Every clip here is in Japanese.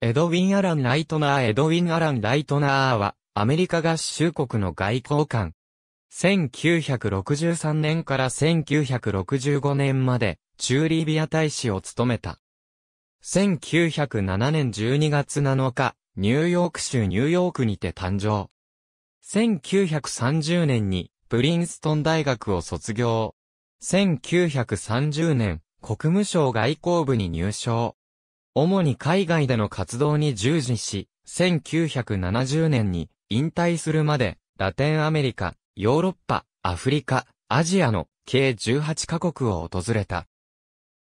エドウィン・アラン・ライトナーエドウィン・アラン・ライトナーは、アメリカ合衆国の外交官。1963年から1965年まで、中リビア大使を務めた。1907年12月7日、ニューヨーク州ニューヨークにて誕生。1930年に、プリンストン大学を卒業。1930年、国務省外交部に入省。主に海外での活動に従事し、1970年に引退するまで、ラテンアメリカ、ヨーロッパ、アフリカ、アジアの計18カ国を訪れた。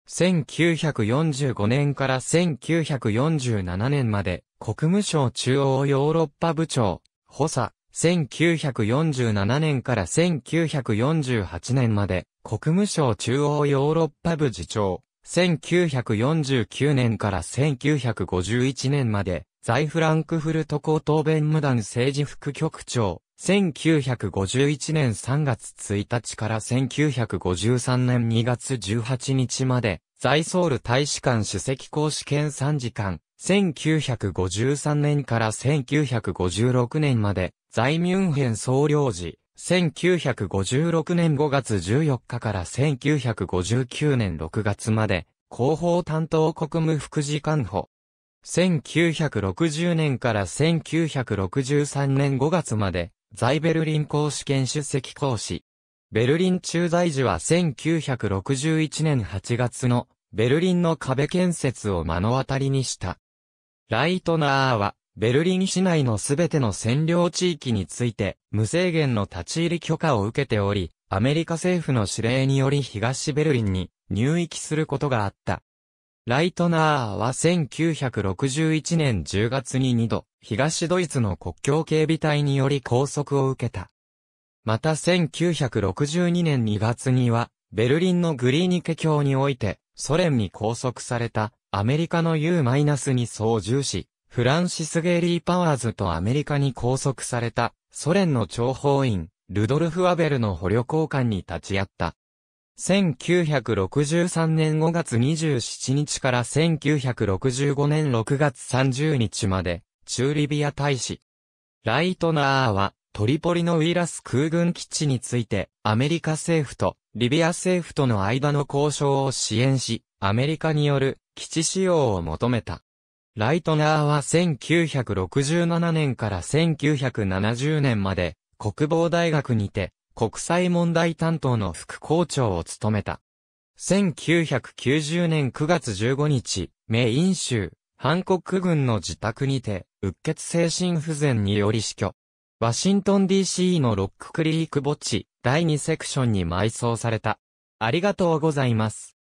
1945年から1947年まで国務省中央ヨーロッパ部長、補佐、1947年から1948年まで国務省中央ヨーロッパ部次長、1949年から1951年まで、在フランクフルト高等弁務団政治副局長、1951年3月1日から1953年2月18日まで、在ソウル大使館主席公試験参事官、1953年から1956年まで、在ミュンヘン総領事、1956年5月14日から1959年6月まで、広報担当国務副次官補。1960年から1963年5月まで、在ベルリン公試験出席講師。ベルリン駐在時は1961年8月のベルリンの壁建設を目の当たりにした。ライトナーはベルリン市内のすべての占領地域について、無制限の立ち入り許可を受けており、アメリカ政府の指令により東ベルリンに入域することがあった。ライトナーは1961年10月に2度、東ドイツの国境警備隊により拘束を受けた。また1962年2月には、ベルリンのグリーニケ橋において、ソ連に拘束された、アメリカの U- に操縦士、フランシス・ゲリー・パワーズとアメリカに拘束されたソ連の諜報員、ルドルフ・アベルの捕虜交換に立ち会った。1963年5月27日から1965年6月30日まで、中リビア大使。ライトナーは、トリポリのウィラス空軍基地について、アメリカ政府とリビア政府との間の交渉を支援し、アメリカによる基地使用を求めた。ライトナーは1967年から1970年まで国防大学にて国際問題担当の副校長を務めた。1990年9月15日、メイン州、ハンコック軍の自宅にて、うっ血精神不全により死去。ワシントン DC のロッククリーク墓地、第2セクションに埋葬された。ありがとうございます。